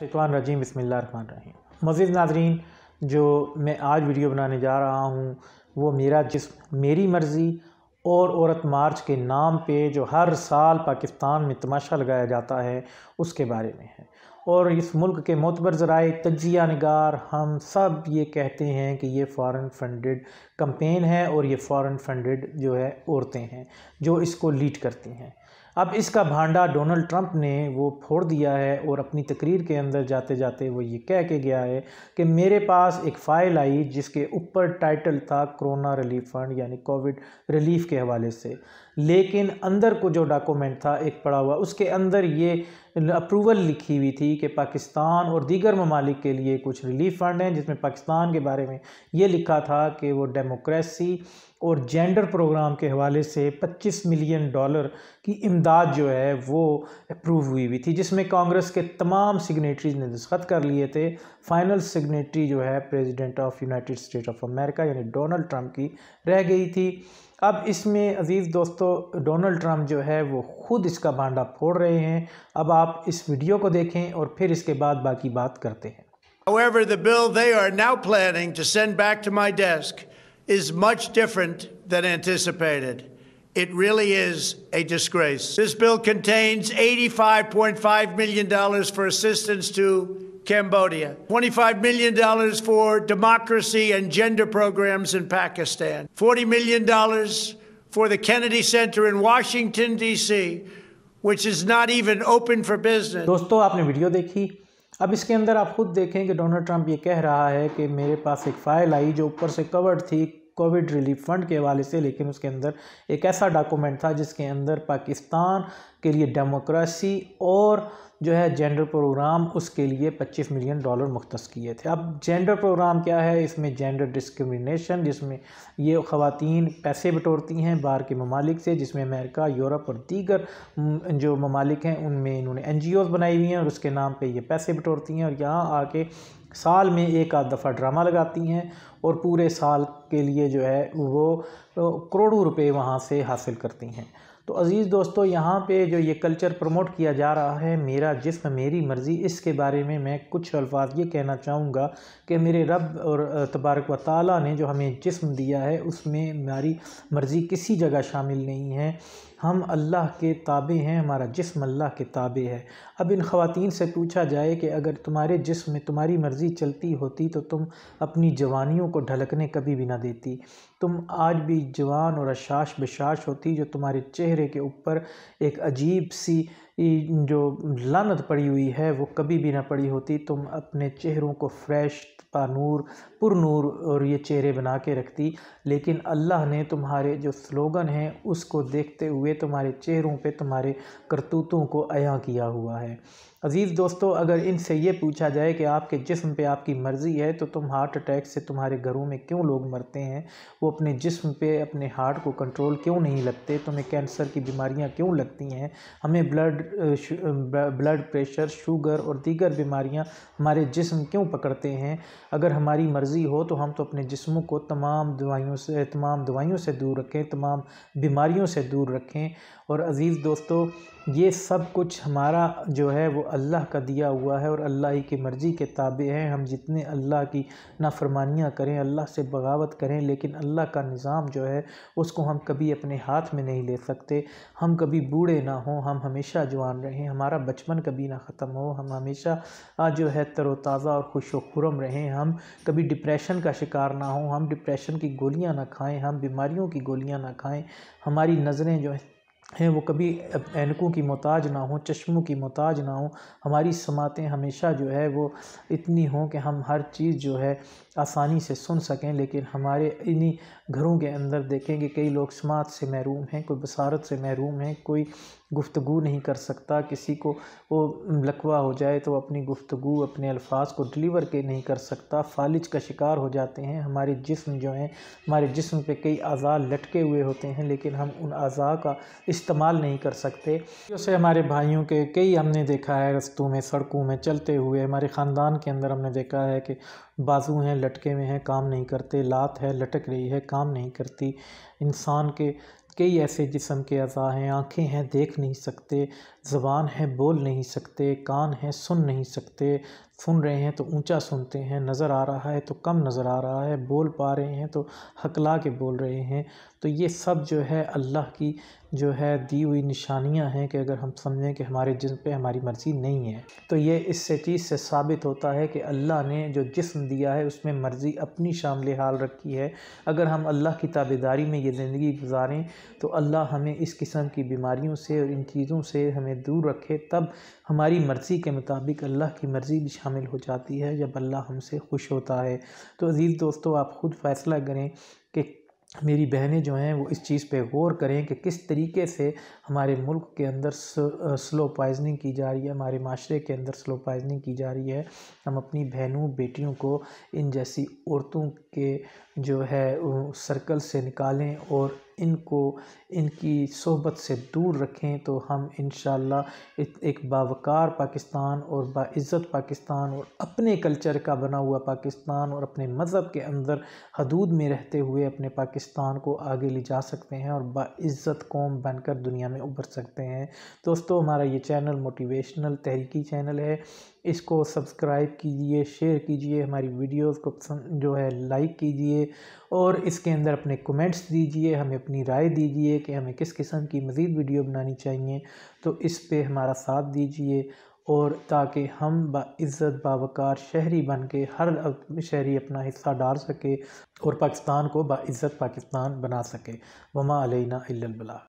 शैतवान रजीम बसमान रही मज़ीद नाजरीन जो मैं आज वीडियो बनाने जा रहा हूँ वो मेरा जिस मेरी मर्ज़ी और औरत मार्च के नाम पे जो हर साल पाकिस्तान में तमाशा लगाया जाता है उसके बारे में है और इस मुल्क के मोतबर ज़राए तजिया नगार हम सब ये कहते हैं कि ये फॉरेन फंडेड कम्पेन है और ये फॉरेन फंडेड जो है औरतें हैं जो इसको लीड करती हैं अब इसका भांडा डोनाल्ड ट्रंप ने वो फोड़ दिया है और अपनी तकरीर के अंदर जाते जाते वो ये कह के गया है कि मेरे पास एक फ़ाइल आई जिसके ऊपर टाइटल था कोरोना रिलीफ फंड यानी कोविड रिलीफ के हवाले से लेकिन अंदर को जो डॉक्यूमेंट था एक पड़ा हुआ उसके अंदर ये अप्रूवल लिखी हुई थी कि पाकिस्तान और दीगर ममालिक के लिए कुछ रिलीफ फ़ंड हैं जिसमें पाकिस्तान के बारे में ये लिखा था कि वो डेमोक्रेसी और जेंडर प्रोग्राम के हवाले से 25 मिलियन डॉलर की इमदाद जो है वो अप्रूव हुई हुई थी जिसमें कांग्रेस के तमाम सिग्नेटरीज ने दस्खत कर लिए थे फाइनल सिग्नेटरी जो है president of United State of America यानी डोनाल्ड ट्रंप की रह गई थी अब इसमें अज़ीज़ दोस्तों डोनाल्ड ट्रंप जो है वो ख़ुद इसका भांडा फोड़ रहे हैं अब आप इस वीडियो को देखें और फिर इसके बाद बाकी बात करते हैं However, the bill they are now planning to send back to my desk is much different than anticipated. It really is a disgrace. This bill contains $85.5 million for assistance to Cambodia, $25 million for democracy and gender programs in Pakistan, $40 million for the Kennedy Center in Washington, D.C., which is not even open for business. दोस्तों आपने video देखी अब इसके अंदर आप खुद देखें कि डोनाल्ड ट्रंप ये कह रहा है कि मेरे पास एक फ़ाइल आई जो ऊपर से कवर्ड थी कोविड रिलीफ फंड के हवाले से लेकिन उसके अंदर एक ऐसा डॉक्यूमेंट था जिसके अंदर पाकिस्तान के लिए डेमोक्रेसी और जो है जेंडर प्रोग्राम उसके लिए 25 मिलियन डॉलर मुख्त किए थे अब जेंडर प्रोग्राम क्या है इसमें जेंडर डिस्क्रिमिनेशन जिसमें ये खातन पैसे बटोरती हैं बाहर के ममालिक से जिसमें अमेरिका यूरोप और दीगर जो ममालिक हैं उनमें इन्होंने एन बनाई हुई हैं और उसके नाम पर ये पैसे बटोरती हैं और यहाँ आके साल में एक आध दफ़ा ड्रामा लगाती हैं और पूरे साल के लिए जो है वो करोड़ों रुपए वहाँ से हासिल करती हैं तो अज़ीज़ दोस्तों यहाँ पे जो ये कल्चर प्रमोट किया जा रहा है मेरा जिसम मेरी मर्ज़ी इसके बारे में मैं कुछ अल्फाज ये कहना चाहूँगा कि मेरे रब और तबारक व ताली ने जो हमें जिसम दिया है उसमें हमारी मर्ज़ी किसी जगह शामिल नहीं है हम अल्लाह के ताबे हैं हमारा जिस्म अल्लाह के ताबे है अब इन ख़वातीन से पूछा जाए कि अगर तुम्हारे जिस्म में तुम्हारी मर्ज़ी चलती होती तो तुम अपनी जवानियों को ढलकने कभी भी ना देती तुम आज भी जवान और अशाश बशाश होती जो तुम्हारे चेहरे के ऊपर एक अजीब सी जो लानत पड़ी हुई है वो कभी भी ना पड़ी होती तुम अपने चेहरों को फ्रेश पानूर पुरनूर और ये चेहरे बना के रखती लेकिन अल्लाह ने तुम्हारे जो स्लोगन हैं उसको देखते हुए तुम्हारे चेहरों पे तुम्हारे करतूतों को अयाँ किया हुआ है अज़ीज़ दोस्तों अगर इनसे ये पूछा जाए कि आपके जिस्म पे आपकी मर्ज़ी है तो तुम हार्ट अटैक से तुम्हारे घरों में क्यों लोग मरते हैं वो अपने जिस्म पे अपने हार्ट को कंट्रोल क्यों नहीं लगते तुम्हें कैंसर की बीमारियां क्यों लगती हैं हमें blood blood blood pressure sugar और दीगर बीमारियां हमारे जिस्म क्यों पकड़ते हैं अगर हमारी मर्ज़ी हो तो हम तो अपने जिस्मों को तमाम दवाइयों से तमाम दवाइयों से दूर रखें तमाम बीमारियों से दूर रखें और अज़ीज़ दोस्तों ये सब कुछ हमारा जो है वो अल्लाह का दिया हुआ है और अल्लाह ही की मर्ज़ी के ताबे हैं हम जितने अल्लाह की नाफरमानियाँ करें अल्लाह से बगावत करें लेकिन अल्लाह का निज़ाम जो है उसको हम कभी अपने हाथ में नहीं ले सकते हम कभी बूढ़े ना हों हम हमेशा जवान रहें हमारा बचपन कभी ना ख़त्म हो हम हमेशा जो है तरोताज़ा और खुश खुरम रहें हम कभी डिप्रेशन का शिकार ना हों हम डिप्रेशन की गोलियाँ ना खाएँ हम बीमारियों की गोलियाँ ना खाएँ हमारी नज़रें जो हैं हैं वो कभी ऐनकों की मोहताज ना हो चश्मों की मोहताज ना हो हमारी समातें हमेशा जो है वो इतनी हों कि हम हर चीज़ जो है आसानी से सुन सकें लेकिन हमारे इन्हीं घरों के अंदर देखें कि कई लोग समात से महरूम हैं कोई बसारत से महरूम है कोई गुफ्तु नहीं कर सकता किसी को वो लकवा हो जाए तो अपनी गुफ्तु अपने अल्फाज को डिलीवर के नहीं कर सकता फालिज का शिकार हो जाते हैं हमारे जिस्म जो हैं हमारे जिस्म पे कई अज़ा लटके हुए होते हैं लेकिन हम उन अज़ा का इस्तेमाल नहीं कर सकते जैसे हमारे भाइयों के कई हमने देखा है रस्तों में सड़कों में चलते हुए हमारे ख़ानदान के अंदर हमने देखा है कि बाजू हैं लटके हुए हैं काम नहीं करते लात है लटक रही है काम नहीं करती इंसान के कई ऐसे जिस्म के अज़ा हैं आँखें हैं देख नहीं सकते ज़बान है बोल नहीं सकते कान है सुन नहीं सकते सुन रहे हैं तो ऊंचा सुनते हैं नज़र आ रहा है तो कम नज़र आ रहा है बोल पा रहे हैं तो हकला के बोल रहे हैं तो ये सब जो है अल्लाह की जो है दी हुई निशानियां हैं कि अगर हम समझें कि हमारे जिस्म पे हमारी मर्ज़ी नहीं है तो ये इससे चीज़ से साबित होता है कि अल्लाह ने जो जिस्म दिया है उसमें मर्ज़ी अपनी शामिल हाल रखी है अगर हम अल्लाह की ताबेदारी में ये ज़िंदगी गुजारें तो अल्लाह हमें इस किस्म की बीमारियों से और इन चीज़ों से हमें हमें दूर रखे तब हमारी मर्ज़ी के मुताबिक अल्लाह की मर्ज़ी भी शामिल हो जाती है जब अल्लाह हमसे खुश होता है तो अज़ीज़ दोस्तों आप ख़ुद फ़ैसला करें कि मेरी बहनें जो हैं वो इस चीज़ पे गौर करें कि किस तरीके से हमारे मुल्क के अंदर स्लो पॉइजनिंग की जा रही है हमारे माशरे के अंदर स्लो पॉइजनिंग की जा रही है हम अपनी बहनों बेटियों को इन जैसी औरतों के जो है सर्कल से निकालें और इनको इनकी सोहबत से दूर रखें तो हम इन एक बावकार पाकिस्तान और बाज़्ज़त पाकिस्तान और अपने कल्चर का बना हुआ पाकिस्तान और अपने मज़हब के अंदर हदूद में रहते हुए अपने पाकिस्तान को आगे ले जा सकते हैं और बाज़्ज़त कौम बनकर दुनिया में उभर सकते हैं दोस्तों हमारा ये चैनल मोटिवेशनल तहरीकी चैनल है इसको सब्सक्राइब कीजिए शेयर कीजिए हमारी वीडियोस को पसंद जो है लाइक कीजिए और इसके अंदर अपने कमेंट्स दीजिए हमें अपनी राय दीजिए कि हमें किस किस्म की मज़ीद वीडियो बनानी चाहिए तो इस पर हमारा साथ दीजिए और ताकि हम बाज़्ज़त बावकार शहरी बन के हर शहरी अपना हिस्सा डाल सके और पाकिस्तान को बाज़्ज़त पाकिस्तान बना सके वमा अलैना इल्लल्बला